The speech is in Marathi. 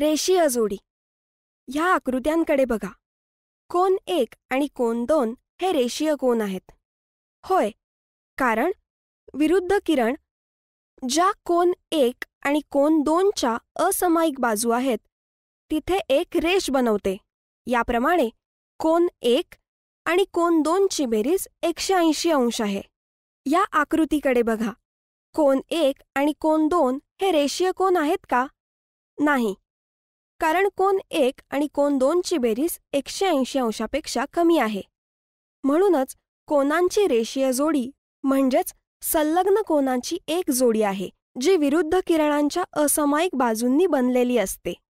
रेषीय जोडी ह्या आकृत्यांकडे बघा कोन एक आणि कोन दोन हे रेषीय कोन आहेत होय कारण विरुद्ध किरण ज्या कोन एक आणि कोन दोनच्या असामायिक बाजू आहेत तिथे एक रेष बनवते याप्रमाणे कोन एक आणि कोन दोनची बेरीज एकशे ऐंशी अंश आहे या आकृतीकडे बघा कोन एक आणि कोन दोन हे रेषीय कोन आहेत का नाही कारण कोन एक आणि कोन दोनची बेरीज एकशे ऐंशी अंशापेक्षा कमी आहे म्हणूनच कोनांची रेषीय जोडी म्हणजेच संलग्न कोनांची एक जोडी आहे जी विरुद्ध किरणांच्या असामायिक बाजूंनी बनलेली असते